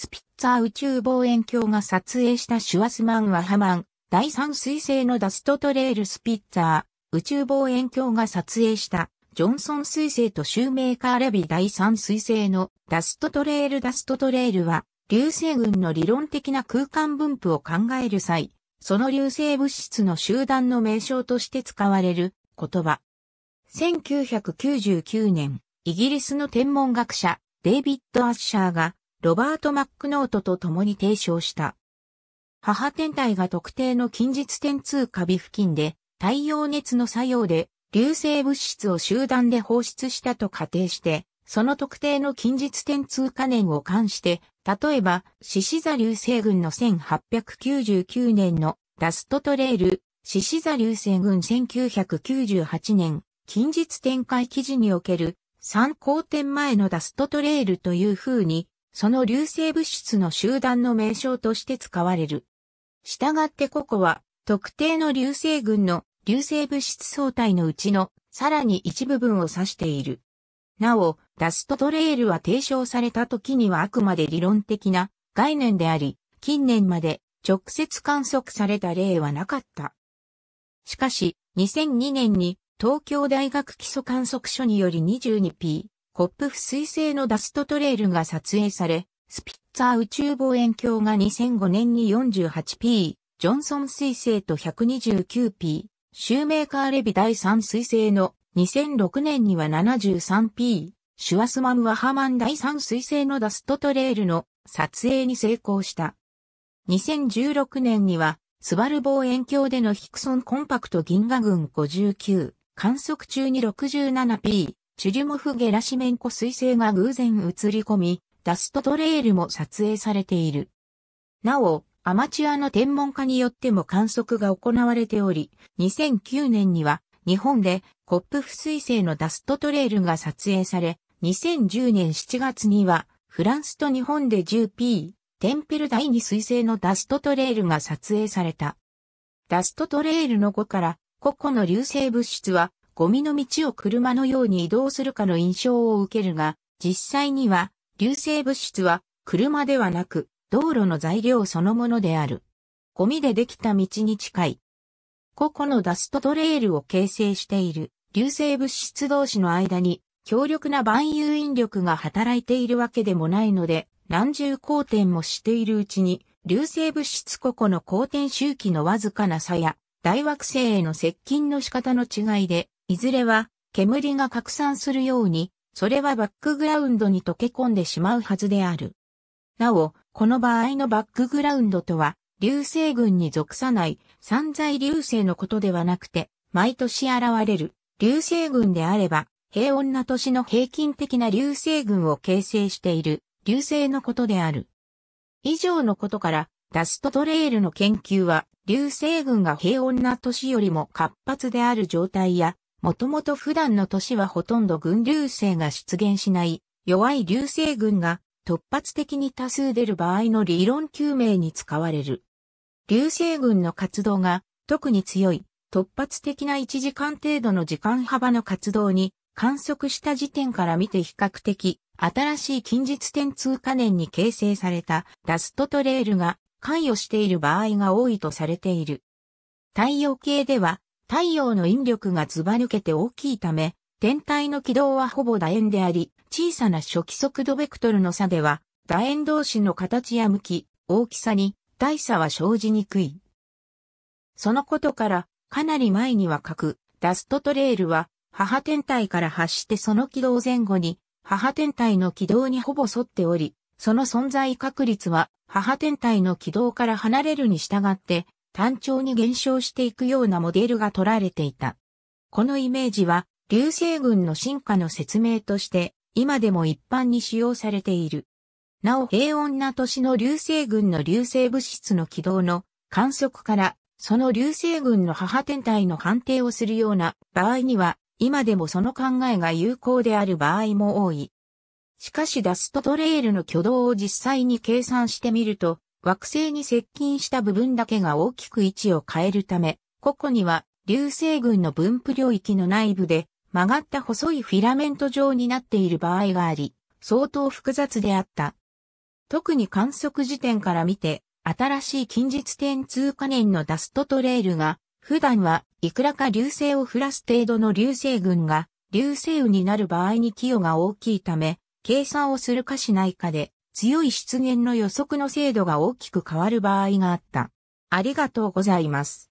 スピッツァー宇宙望遠鏡が撮影したシュワスマン・ワハマン、第三彗星のダストトレイルスピッツァー宇宙望遠鏡が撮影したジョンソン彗星とシューメーカーラビ第三彗星のダストトレイルダストトレイルは流星群の理論的な空間分布を考える際、その流星物質の集団の名称として使われる言葉。1999年、イギリスの天文学者、デイビッド・アッシャーがロバート・マックノートと共に提唱した。母天体が特定の近日点通過日付近で太陽熱の作用で流星物質を集団で放出したと仮定して、その特定の近日点通過年を関して、例えば、獅子座流星群の1899年のダストトレイル、獅子座流星群1998年、近日展開記事における3光点前のダストトレイルという風にその流星物質の集団の名称として使われる。したがってここは、特定の流星群の流星物質相対のうちのさらに一部分を指している。なお、ダストトレイルは提唱された時にはあくまで理論的な概念であり、近年まで直接観測された例はなかった。しかし、2002年に東京大学基礎観測所により 22P コップ不水星のダストトレイルが撮影され、スピッツァー宇宙望遠鏡が2005年に 48P、ジョンソン彗星と 129P、シューメーカーレビ第3彗星の2006年には 73P、シュワスマム・ワハマン第3彗星のダストトレイルの撮影に成功した。2016年には、スバル望遠鏡でのヒクソンコンパクト銀河群59、観測中に 67P、チュリュモフ・ゲラシメンコ彗星が偶然映り込み、ダストトレイルも撮影されている。なお、アマチュアの天文家によっても観測が行われており、2009年には日本でコップフ彗星のダストトレイルが撮影され、2010年7月にはフランスと日本で 10P テンペル第2彗星のダストトレイルが撮影された。ダストトレイルの後から個々の流星物質はゴミの道を車のように移動するかの印象を受けるが、実際には、流星物質は、車ではなく、道路の材料そのものである。ゴミでできた道に近い。個々のダストトレイルを形成している、流星物質同士の間に、強力な万有引力が働いているわけでもないので、何重光転もしているうちに、流星物質個々の光転周期のわずかな差や、大惑星への接近の仕方の違いで、いずれは煙が拡散するように、それはバックグラウンドに溶け込んでしまうはずである。なお、この場合のバックグラウンドとは、流星群に属さない散在流星のことではなくて、毎年現れる流星群であれば、平穏な年の平均的な流星群を形成している流星のことである。以上のことから、ダストトレイルの研究は、流星群が平穏な年よりも活発である状態や、もともと普段の年はほとんど群流星が出現しない弱い流星群が突発的に多数出る場合の理論究明に使われる。流星群の活動が特に強い突発的な1時間程度の時間幅の活動に観測した時点から見て比較的新しい近日点通過年に形成されたダストトレールが関与している場合が多いとされている。太陽系では太陽の引力がずば抜けて大きいため、天体の軌道はほぼ楕円であり、小さな初期速度ベクトルの差では、楕円同士の形や向き、大きさに大差は生じにくい。そのことから、かなり前には書く、ダストトレールは、母天体から発してその軌道前後に、母天体の軌道にほぼ沿っており、その存在確率は、母天体の軌道から離れるに従って、単調に減少していくようなモデルが取られていた。このイメージは、流星群の進化の説明として、今でも一般に使用されている。なお平穏な年の流星群の流星物質の軌道の観測から、その流星群の母天体の判定をするような場合には、今でもその考えが有効である場合も多い。しかしダストトレイルの挙動を実際に計算してみると、惑星に接近した部分だけが大きく位置を変えるため、ここには流星群の分布領域の内部で曲がった細いフィラメント状になっている場合があり、相当複雑であった。特に観測時点から見て、新しい近日点通過年のダストトレイルが、普段はいくらか流星を降らす程度の流星群が、流星雨になる場合に寄与が大きいため、計算をするかしないかで、強い出現の予測の精度が大きく変わる場合があった。ありがとうございます。